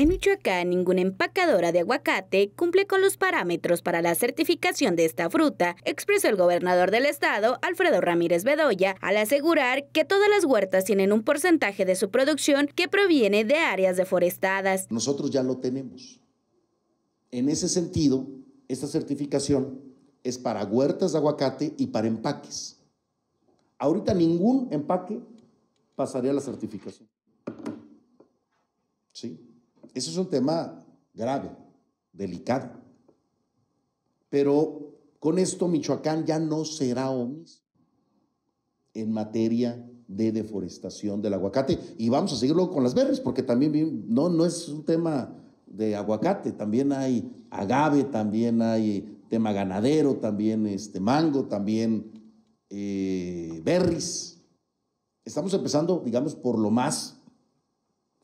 En Michoacán, ninguna empacadora de aguacate cumple con los parámetros para la certificación de esta fruta, expresó el gobernador del estado, Alfredo Ramírez Bedoya, al asegurar que todas las huertas tienen un porcentaje de su producción que proviene de áreas deforestadas. Nosotros ya lo tenemos. En ese sentido, esta certificación es para huertas de aguacate y para empaques. Ahorita ningún empaque pasaría a la certificación. ¿Sí? Ese es un tema grave, delicado. Pero con esto Michoacán ya no será omiso en materia de deforestación del aguacate. Y vamos a luego con las berries, porque también no, no es un tema de aguacate, también hay agave, también hay tema ganadero, también este mango, también eh, berries. Estamos empezando, digamos, por lo más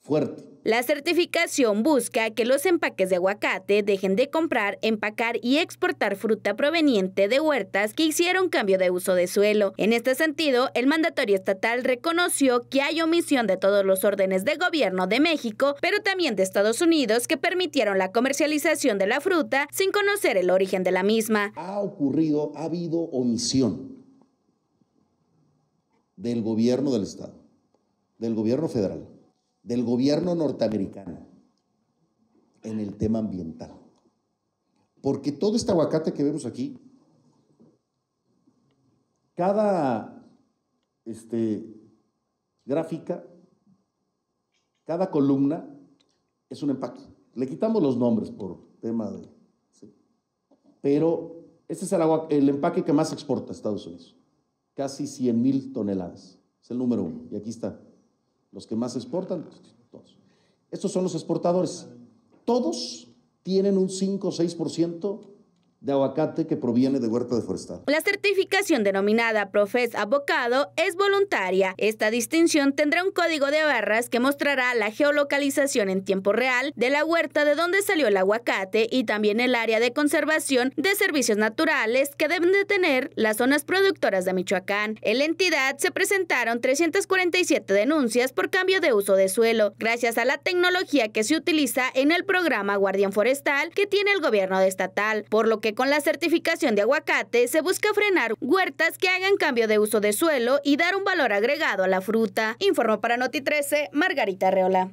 fuerte. La certificación busca que los empaques de aguacate dejen de comprar, empacar y exportar fruta proveniente de huertas que hicieron cambio de uso de suelo. En este sentido, el mandatorio estatal reconoció que hay omisión de todos los órdenes de gobierno de México, pero también de Estados Unidos, que permitieron la comercialización de la fruta sin conocer el origen de la misma. Ha ocurrido, ha habido omisión del gobierno del Estado, del gobierno federal del gobierno norteamericano en el tema ambiental. Porque todo este aguacate que vemos aquí, cada este, gráfica, cada columna es un empaque. Le quitamos los nombres por tema de... Pero este es el, el empaque que más exporta a Estados Unidos. Casi 100 mil toneladas. Es el número uno. Y aquí está los que más exportan, todos. Estos son los exportadores. Todos tienen un 5 o 6% de aguacate que proviene de huerta de La certificación denominada Profes Abocado es voluntaria. Esta distinción tendrá un código de barras que mostrará la geolocalización en tiempo real de la huerta de donde salió el aguacate y también el área de conservación de servicios naturales que deben de tener las zonas productoras de Michoacán. En la entidad se presentaron 347 denuncias por cambio de uso de suelo, gracias a la tecnología que se utiliza en el programa Guardián Forestal que tiene el gobierno estatal, por lo que con la certificación de aguacate se busca frenar huertas que hagan cambio de uso de suelo y dar un valor agregado a la fruta. Informó para Noti 13 Margarita Reola.